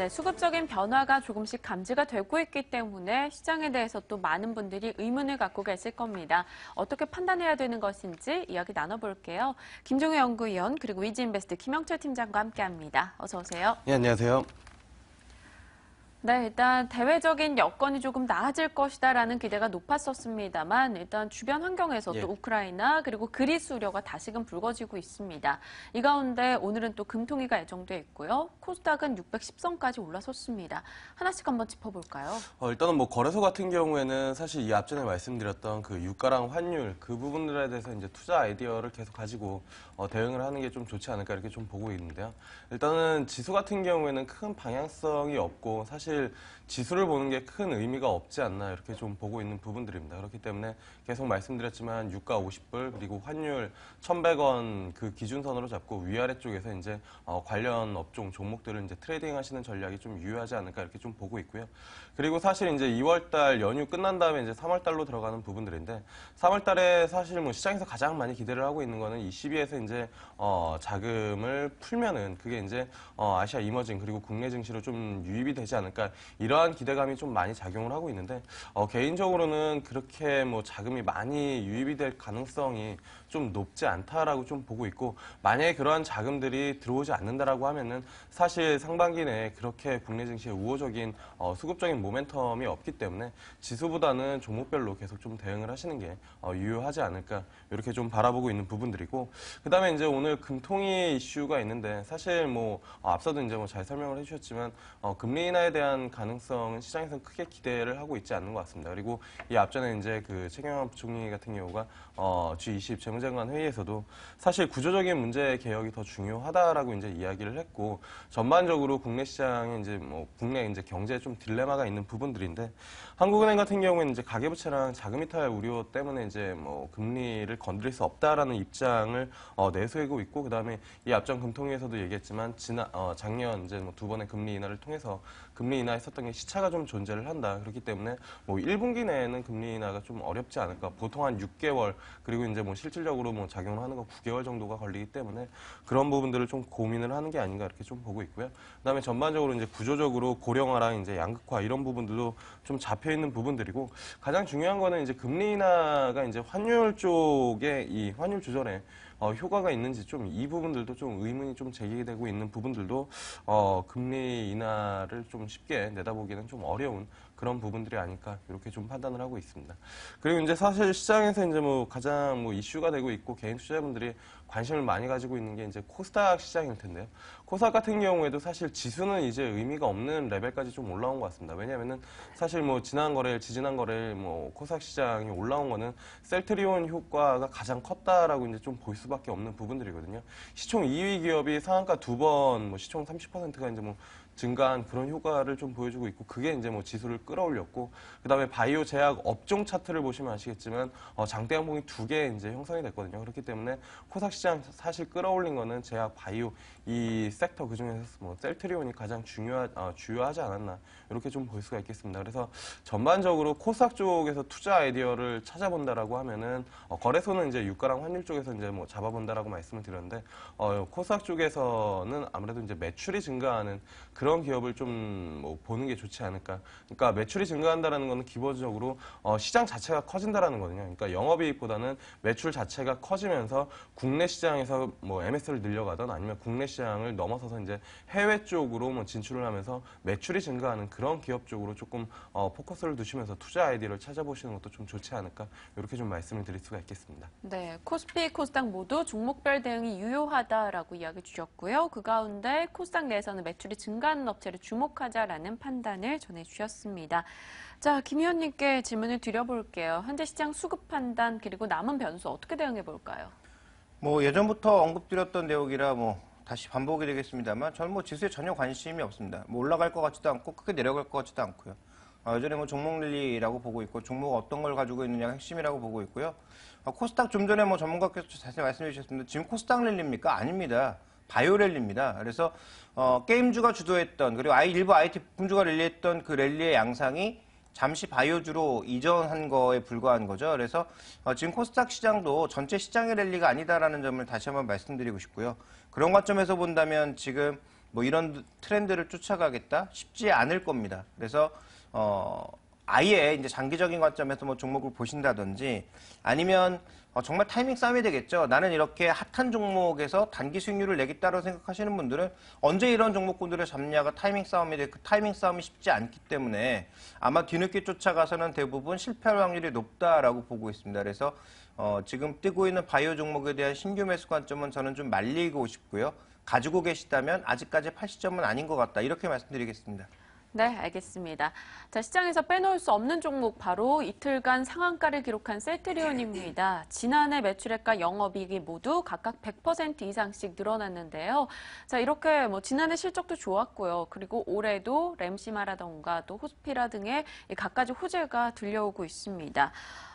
네, 수급적인 변화가 조금씩 감지가 되고 있기 때문에 시장에 대해서 또 많은 분들이 의문을 갖고 계실 겁니다. 어떻게 판단해야 되는 것인지 이야기 나눠볼게요. 김종우 연구위원 그리고 위지인베스트 김영철 팀장과 함께합니다. 어서 오세요. 네, 안녕하세요. 네, 일단 대외적인 여건이 조금 나아질 것이다라는 기대가 높았었습니다만 일단 주변 환경에서 예. 우크라이나 그리고 그리스 우려가 다시금 불거지고 있습니다. 이 가운데 오늘은 또 금통위가 예정돼 있고요. 코스닥은 610선까지 올라섰습니다. 하나씩 한번 짚어볼까요? 어, 일단은 뭐 거래소 같은 경우에는 사실 이 앞전에 말씀드렸던 그 유가랑 환율 그 부분들에 대해서 이제 투자 아이디어를 계속 가지고 어, 대응을 하는 게 좀 좋지 않을까 이렇게 좀 보고 있는데요. 일단은 지수 같은 경우에는 큰 방향성이 없고 사실 지수를 보는 게 큰 의미가 없지 않나 이렇게 좀 보고 있는 부분들입니다. 그렇기 때문에 계속 말씀드렸지만 유가 50불 그리고 환율 1,100원 그 기준선으로 잡고 위아래 쪽에서 이제 어, 관련 업종 종목들을 이제 트레이딩 하시는 전략이 좀 유효하지 않을까 이렇게 좀 보고 있고요. 그리고 사실 이제 2월 달 연휴 끝난 다음에 이제 3월 달로 들어가는 부분들인데 3월 달에 사실 뭐 시장에서 가장 많이 기대를 하고 있는 거는 2 2에서 이제 이제 어, 자금을 풀면은 그게 이제 어, 아시아 이머징 그리고 국내 증시로 좀 유입이 되지 않을까 이러한 기대감이 좀 많이 작용을 하고 있는데 어, 개인적으로는 그렇게 뭐 자금이 많이 유입이 될 가능성이 좀 높지 않다라고 좀 보고 있고 만약에 그러한 자금들이 들어오지 않는다라고 하면은 사실 상반기 내에 그렇게 국내 증시에 우호적인 어, 수급적인 모멘텀이 없기 때문에 지수보다는 종목별로 계속 좀 대응을 하시는 게 어, 유효하지 않을까 이렇게 좀 바라보고 있는 부분들이고 그다음 그다음에 이제 오늘 금통위 이슈가 있는데 사실 뭐 어, 앞서도 이제 뭐 잘 설명을 해주셨지만 어, 금리 인하에 대한 가능성은 시장에서 크게 기대를 하고 있지 않는 것 같습니다. 그리고 이 앞전에 이제 그 최경환 부총리 같은 경우가 어, G20 재무장관 회의에서도 사실 구조적인 문제 개혁이 더 중요하다라고 이제 이야기를 했고 전반적으로 국내 시장에 이제 뭐 국내 이제 경제에 좀 딜레마가 있는 부분들인데 한국은행 같은 경우에는 이제 가계부채랑 자금 이탈 우려 때문에 이제 뭐 금리를 건드릴 수 없다라는 입장을 어, 내세우고 있고 그다음에 이 앞전 금통위에서도 얘기했지만 지난 어, 작년 이제 뭐두 번의 금리 인하를 통해서 금리 인하했었던 게 시차가 좀 존재를 한다. 그렇기 때문에 뭐 1분기 내에는 금리 인하가 좀 어렵지 않을까. 보통 한 6개월 그리고 이제 뭐 실질적으로 뭐 작용을 하는 거 9개월 정도가 걸리기 때문에 그런 부분들을 좀 고민을 하는 게 아닌가 이렇게 좀 보고 있고요. 그다음에 전반적으로 이제 구조적으로 고령화랑 이제 양극화 이런 부분들도 좀 잡혀 있는 부분들이고 가장 중요한 거는 이제 금리 인하가 이제 환율 쪽에 이 환율 조절에 어, 효과가 있는지 좀 이 부분들도 좀 의문이 좀 제기되고 있는 부분들도 어, 금리 인하를 좀 쉽게 내다보기는 좀 어려운 그런 부분들이 아닐까 이렇게 좀 판단을 하고 있습니다. 그리고 이제 사실 시장에서 이제 뭐 가장 뭐 이슈가 되고 있고 개인 투자자분들이 관심을 많이 가지고 있는 게 이제 코스닥 시장일 텐데요. 코스닥 같은 경우에도 사실 지수는 이제 의미가 없는 레벨까지 좀 올라온 것 같습니다. 왜냐하면은 사실 뭐 지난 거래일, 지지난 거래일 뭐 코스닥 시장이 올라온 거는 셀트리온 효과가 가장 컸다라고 이제 좀 볼 수밖에 없는 부분들이거든요. 시총 2위 기업이 상한가 두 번, 뭐 시총 30%가 이제 뭐 증가한 그런 효과를 좀 보여주고 있고 그게 이제 뭐 지수를 끌어올렸고 그다음에 바이오 제약 업종 차트를 보시면 아시겠지만 어, 장대 항봉이두 개 이제 형성이 됐거든요. 그렇기 때문에 코닥 시장 사실 끌어올린 거는 제약 바이오 이 섹터 그중에서 뭐 셀트리온이 가장 중요하 어, 주요하지 않았나 이렇게 좀 볼 수가 있겠습니다. 그래서 전반적으로 코스닥 쪽에서 투자 아이디어를 찾아본다라고 하면은 어, 거래소는 이제 유가랑 환율 쪽에서 이제 뭐 잡아본다라고 말씀을 드렸는데 어, 코스닥 쪽에서는 아무래도 이제 매출이 증가하는 그런 기업을 좀뭐 보는 게 좋지 않을까. 그러니까 매출이 증가한다는 것은 기본적으로 어, 시장 자체가 커진다는 거거든요. 그러니까 영업이익보다는 매출 자체가 커지면서 국내 시장에서 뭐 MS를 늘려가던 아니면 국내 시장을 넘어서서 이제 해외 쪽으로 뭐 진출을 하면서 매출이 증가하는 그런 기업 쪽으로 조금 어, 포커스를 두시면서 투자 아이디를 어 찾아보시는 것도 좀 좋지 않을까 이렇게 좀 말씀을 드릴 수가 있겠습니다. 네, 코스피, 코스닥 모두 종목별 대응이 유효하다라고 이야기 주셨고요. 그 가운데 코스닥 내에서는 매출이 증가 민간 업체를 주목하자라는 판단을 전해주셨습니다. 자, 김 의원님께 질문을 드려볼게요. 현재 시장 수급 판단 그리고 남은 변수 어떻게 대응해 볼까요? 뭐 예전부터 언급드렸던 내용이라 뭐 다시 반복이 되겠습니다만 저는 뭐 지수에 전혀 관심이 없습니다. 뭐 올라갈 것 같지도 않고 크게 내려갈 것 같지도 않고요. 어, 여전히 뭐 종목 릴리라고 보고 있고 종목 어떤 걸 가지고 있느냐가 핵심이라고 보고 있고요. 어, 코스닥 좀 전에 뭐 전문가께서 자세히 말씀해 주셨습니다. 지금 코스닥 릴리입니까? 아닙니다. 바이오랠리입니다. 그래서 어, 게임주가 주도했던 그리고 아이, 일부 IT 부품주가 랠리했던 그 랠리의 양상이 잠시 바이오주로 이전한 거에 불과한 거죠. 그래서 어, 지금 코스닥 시장도 전체 시장의 랠리가 아니다라는 점을 다시 한번 말씀드리고 싶고요. 그런 관점에서 본다면 지금 뭐 이런 트렌드를 쫓아가겠다 쉽지 않을 겁니다. 그래서 어, 아예 이제 장기적인 관점에서 뭐 종목을 보신다든지 아니면 어, 정말 타이밍 싸움이 되겠죠. 나는 이렇게 핫한 종목에서 단기 수익률을 내겠다고 생각하시는 분들은 언제 이런 종목군들을 잡냐가 타이밍 싸움이 돼. 그 타이밍 싸움이 쉽지 않기 때문에 아마 뒤늦게 쫓아가서는 대부분 실패할 확률이 높다라고 보고 있습니다. 그래서 어, 지금 뜨고 있는 바이오 종목에 대한 신규 매수 관점은 저는 좀 말리고 싶고요. 가지고 계시다면 아직까지 80점은 아닌 것 같다. 이렇게 말씀드리겠습니다. 네, 알겠습니다. 자, 시장에서 빼놓을 수 없는 종목 바로 이틀간 상한가를 기록한 셀트리온입니다. 지난해 매출액과 영업이익이 모두 각각 100% 이상씩 늘어났는데요. 자, 이렇게 뭐 지난해 실적도 좋았고요. 그리고 올해도 램시마라던가 또 호스피라 등의 각가지 호재가 들려오고 있습니다.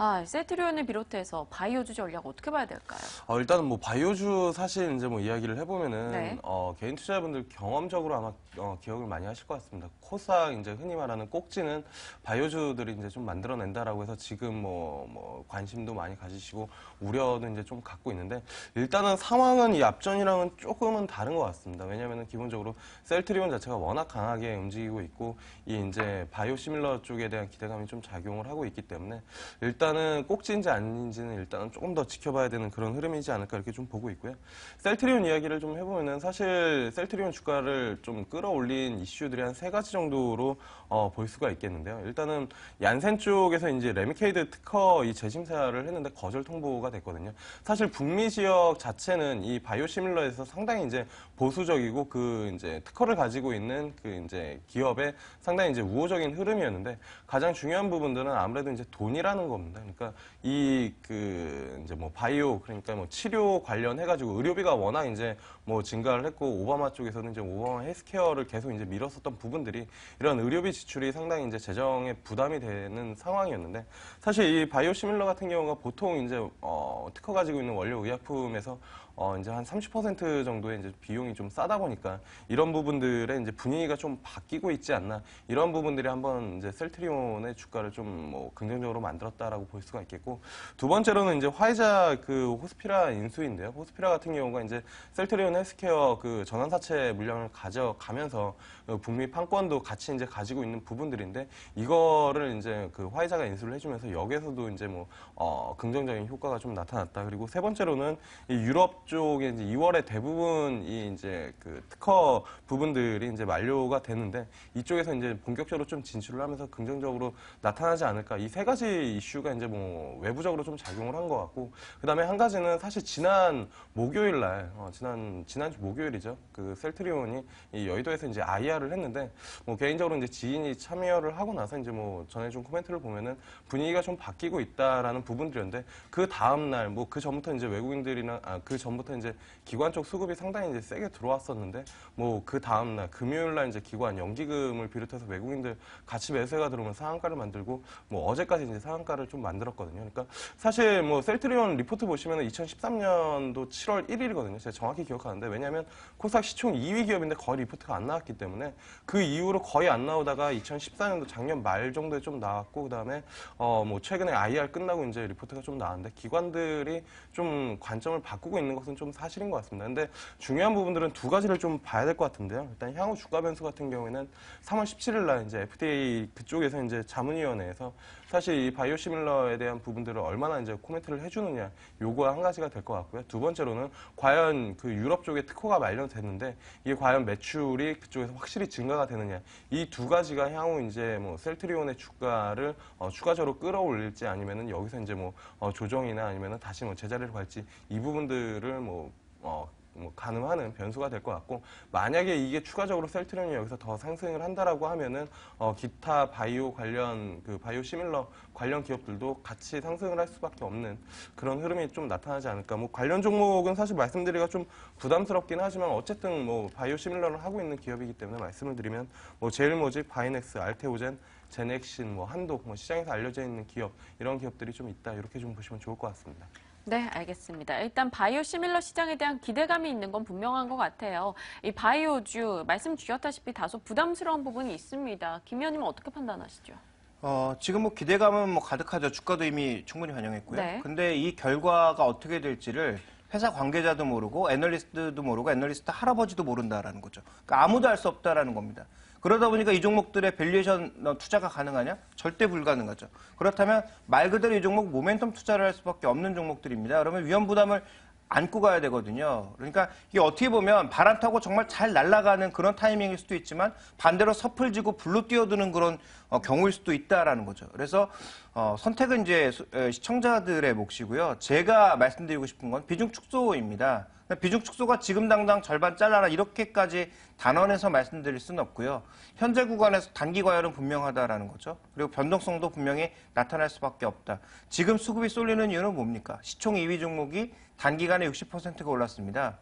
아, 세트리온을 비롯해서 바이오주 전략 어떻게 봐야 될까요? 어, 일단은 뭐 바이오주 사실 이제 뭐 이야기를 해보면은 네. 어, 개인 투자자분들 경험적으로 아마 어, 기억을 많이 하실 것 같습니다. 코 토사 이제 흔히 말하는 꼭지는 바이오주들이 이제 좀 만들어낸다라고 해서 지금 뭐, 뭐 관심도 많이 가지시고 우려는 이제 좀 갖고 있는데 일단은 상황은 이 앞전이랑은 조금은 다른 것 같습니다. 왜냐하면 기본적으로 셀트리온 자체가 워낙 강하게 움직이고 있고 이 이제 바이오시밀러 쪽에 대한 기대감이 좀 작용을 하고 있기 때문에 일단은 꼭지인지 아닌지는 일단은 조금 더 지켜봐야 되는 그런 흐름이지 않을까 이렇게 좀 보고 있고요. 셀트리온 이야기를 좀 해보면은 사실 셀트리온 주가를 좀 끌어올린 이슈들이 한 세 가지 정도 정도로 어, 볼 수가 있겠는데요. 일단은 얀센 쪽에서 이제 레미케이드 특허 이 재심사를 했는데 거절 통보가 됐거든요. 사실 북미 지역 자체는 이 바이오시밀러에서 상당히 이제 보수적이고 그 이제 특허를 가지고 있는 그 이제 기업의 상당히 이제 우호적인 흐름이었는데 가장 중요한 부분들은 아무래도 이제 돈이라는 겁니다. 그러니까 이 그 이제 뭐 바이오 그러니까 뭐 치료 관련해 가지고 의료비가 워낙 이제 뭐 증가를 했고 오바마 쪽에서는 이제 오바마 헬스케어를 계속 이제 밀었었던 부분들이 이런 의료비 지출이 상당히 이제 재정에 부담이 되는 상황이었는데 사실 이 바이오시밀러 같은 경우가 보통 이제 어, 특허 가지고 있는 원료 의약품에서 어, 이제 한 30% 정도의 이제 비용이 좀 싸다 보니까 이런 부분들의 이제 분위기가 좀 바뀌고 있지 않나 이런 부분들이 한번 이제 셀트리온의 주가를 좀 뭐 긍정적으로 만들었다라고 볼 수가 있겠고 두 번째로는 이제 화이자 그 호스피라 인수인데요. 호스피라 같은 경우가 이제 셀트리온 헬스케어 그 전환 사채 물량을 가져가면서 그 북미 판권도 같이 이제 가지고 있는 부분들인데 이거를 이제 그 화이자가 인수를 해주면서 역에서도 이제 뭐 어, 긍정적인 효과가 좀 나타났다. 그리고 세 번째로는 이 유럽 쪽에 이제 2월에 대부분 이 이제 그 특허 부분들이 이제 만료가 되는데 이쪽에서 이제 본격적으로 좀 진출을 하면서 긍정적으로 나타나지 않을까 이 세 가지 이슈가 이제 뭐 외부적으로 좀 작용을 한 것 같고 그다음에 한 가지는 사실 지난 목요일 날 어, 지난 지난 주 목요일이죠 그 셀트리온이 이 여의도에서 이제 IR을 했는데 뭐 개인적으로 이제 지인이 참여를 하고 나서 이제 뭐 전해준 코멘트를 보면은 분위기가 좀 바뀌고 있다라는 부분들이었는데 그 다음 날 뭐 그 전부터 이제 외국인들이나 아, 그 전. 전부터 이제 기관 쪽 수급이 상당히 이제 세게 들어왔었는데 뭐 그 다음 날 금요일 날 이제 기관 연기금을 비롯해서 외국인들 같이 매세가 들어오면 상한가를 만들고 뭐 어제까지 이제 상한가를 좀 만들었거든요. 그러니까 사실 뭐 셀트리온 리포트 보시면 2013년도 7월 1일이거든요. 제가 정확히 기억하는데 왜냐하면 코스닥 시총 2위 기업인데 거의 리포트가 안 나왔기 때문에 그 이후로 거의 안 나오다가 2014년도 작년 말 정도에 좀 나왔고 그다음에 어 뭐 최근에 IR 끝나고 이제 리포트가 좀 나왔는데 기관들이 좀 관점을 바꾸고 있는 것 것은 좀 사실인 것 같습니다. 근데 중요한 부분들은 두 가지를 좀 봐야 될 것 같은데요. 일단 향후 주가 변수 같은 경우에는 3월 17일 날 이제 FDA 그쪽에서 이제 자문위원회에서 사실 이 바이오시밀러에 대한 부분들을 얼마나 이제 코멘트를 해주느냐 요거한 가지가 될 것 같고요. 두 번째로는 과연 그 유럽 쪽에 특허가 마련됐는데 이게 과연 매출이 그쪽에서 확실히 증가가 되느냐 이 두 가지가 향후 이제 뭐 셀트리온의 주가를 어, 추가적으로 끌어올릴지 아니면은 여기서 이제 뭐 어, 조정이나 아니면은 다시 뭐 제자리를 갈지 이 부분들을 뭐 어, 뭐가능하는 변수가 될 것 같고 만약에 이게 추가적으로 셀트리온이 여기서 더 상승을 한다라고 하면은 어, 기타 바이오 관련 그 바이오 시밀러 관련 기업들도 같이 상승을 할 수밖에 없는 그런 흐름이 좀 나타나지 않을까. 뭐 관련 종목은 사실 말씀드리기가 좀 부담스럽긴 하지만 어쨌든 뭐 바이오 시밀러를 하고 있는 기업이기 때문에 말씀을 드리면 뭐 제일모직, 바이넥스, 알테오젠 제넥신, 뭐한독뭐 시장에서 알려져 있는 기업 이런 기업들이 좀 있다 이렇게 좀 보시면 좋을 것 같습니다. 네, 알겠습니다. 일단 바이오 시밀러 시장에 대한 기대감이 있는 건 분명한 것 같아요. 이 바이오주 말씀 주셨다시피 다소 부담스러운 부분이 있습니다. 김 의원님은 어떻게 판단하시죠? 어, 지금 뭐 기대감은 뭐 가득하죠. 주가도 이미 충분히 반영했고요. 네. 근데 이 결과가 어떻게 될지를 회사 관계자도 모르고 애널리스트도 모르고 애널리스트 할아버지도 모른다라는 거죠. 그러니까 아무도 알 수 없다라는 겁니다. 그러다 보니까 이 종목들의 밸류에이션 어, 투자가 가능하냐? 절대 불가능하죠. 그렇다면 말 그대로 이 종목 모멘텀 투자를 할 수밖에 없는 종목들입니다. 그러면 위험 부담을 안고 가야 되거든요. 그러니까 이게 어떻게 보면 바람 타고 정말 잘 날아가는 그런 타이밍일 수도 있지만 반대로 섣불지고 불로 뛰어드는 그런 어, 경우일 수도 있다라는 거죠. 그래서 어, 선택은 이제 시청자들의 몫이고요. 제가 말씀드리고 싶은 건 비중 축소입니다. 비중 축소가 지금 당장 절반 잘라라 이렇게까지 단언해서 말씀드릴 수는 없고요. 현재 구간에서 단기 과열은 분명하다라는 거죠. 그리고 변동성도 분명히 나타날 수밖에 없다. 지금 수급이 쏠리는 이유는 뭡니까? 시총 2위 종목이 단기간에 60%가 올랐습니다.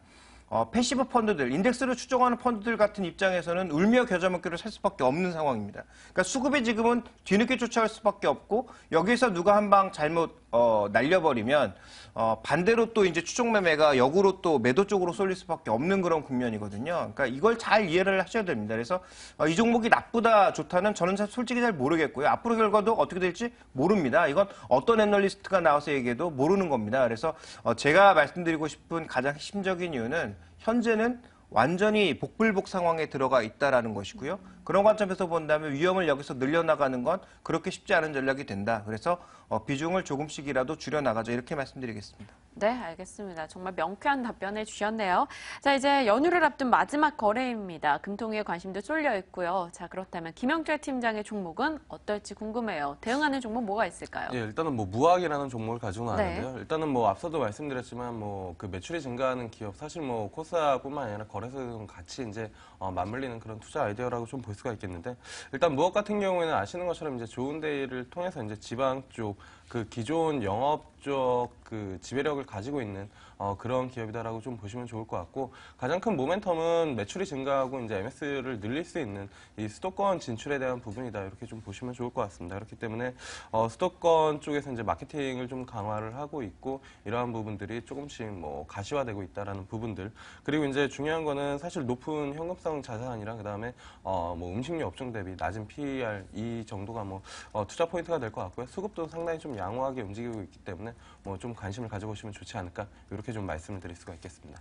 어, 패시브 펀드들, 인덱스로 추종하는 펀드들 같은 입장에서는 울며 겨자 먹기를 살 수밖에 없는 상황입니다. 그러니까 수급의 지금은 뒤늦게 쫓아올 수밖에 없고 여기서 누가 한 방 잘못 어, 날려버리면 어, 반대로 또 이제 추종 매매가 역으로 또 매도 쪽으로 쏠릴 수밖에 없는 그런 국면이거든요. 그러니까 이걸 잘 이해를 하셔야 됩니다. 그래서 어, 이 종목이 나쁘다 좋다는 저는 솔직히 잘 모르겠고요. 앞으로 결과도 어떻게 될지 모릅니다. 이건 어떤 애널리스트가 나와서 얘기해도 모르는 겁니다. 그래서 어, 제가 말씀드리고 싶은 가장 핵심적인 이유는 현재는 완전히 복불복 상황에 들어가 있다라는 것이고요. 그런 관점에서 본다면 위험을 여기서 늘려나가는 건 그렇게 쉽지 않은 전략이 된다. 그래서 어, 비중을 조금씩이라도 줄여나가자 이렇게 말씀드리겠습니다. 네, 알겠습니다. 정말 명쾌한 답변을 주셨네요. 자, 이제 연휴를 앞둔 마지막 거래입니다. 금통위에 관심도 쏠려 있고요. 자, 그렇다면 김영철 팀장의 종목은 어떨지 궁금해요. 대응하는 종목 뭐가 있을까요? 예, 일단은 뭐 무학이라는 종목을 가지고 나왔는데요. 네. 일단은 뭐 앞서도 말씀드렸지만 뭐 그 매출이 증가하는 기업 사실 뭐 코스뿐만 아니라 거래소에 같이 이제 어, 맞물리는 그런 투자 아이디어라고 좀 볼 수가 있겠는데 일단 무학 같은 경우에는 아시는 것처럼 이제 좋은 데이를 통해서 이제 지방 쪽그 기존 영업적 그 지배력을 가지고 있는 어, 그런 기업이다라고 좀 보시면 좋을 것 같고 가장 큰 모멘텀은 매출이 증가하고 이제 MS를 늘릴 수 있는 이 수도권 진출에 대한 부분이다 이렇게 좀 보시면 좋을 것 같습니다. 그렇기 때문에 어, 수도권 쪽에서 이제 마케팅을 좀 강화를 하고 있고 이러한 부분들이 조금씩 뭐 가시화되고 있다라는 부분들 그리고 이제 중요한 거는 사실 높은 현금성 자산이랑 그다음에 어, 뭐 음식료 업종 대비 낮은 PER 이 정도가 뭐 어, 투자 포인트가 될 것 같고요. 수급도 상 상당히 좀 양호하게 움직이고 있기 때문에 뭐 좀 관심을 가져보시면 좋지 않을까 이렇게 좀 말씀을 드릴 수가 있겠습니다.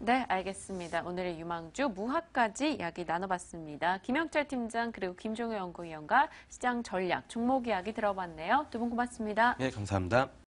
네, 알겠습니다. 오늘의 유망주 무학까지 이야기 나눠봤습니다. 김영철 팀장 그리고 김종효 연구위원과 시장 전략 종목 이야기 들어봤네요. 두 분 고맙습니다. 네, 감사합니다.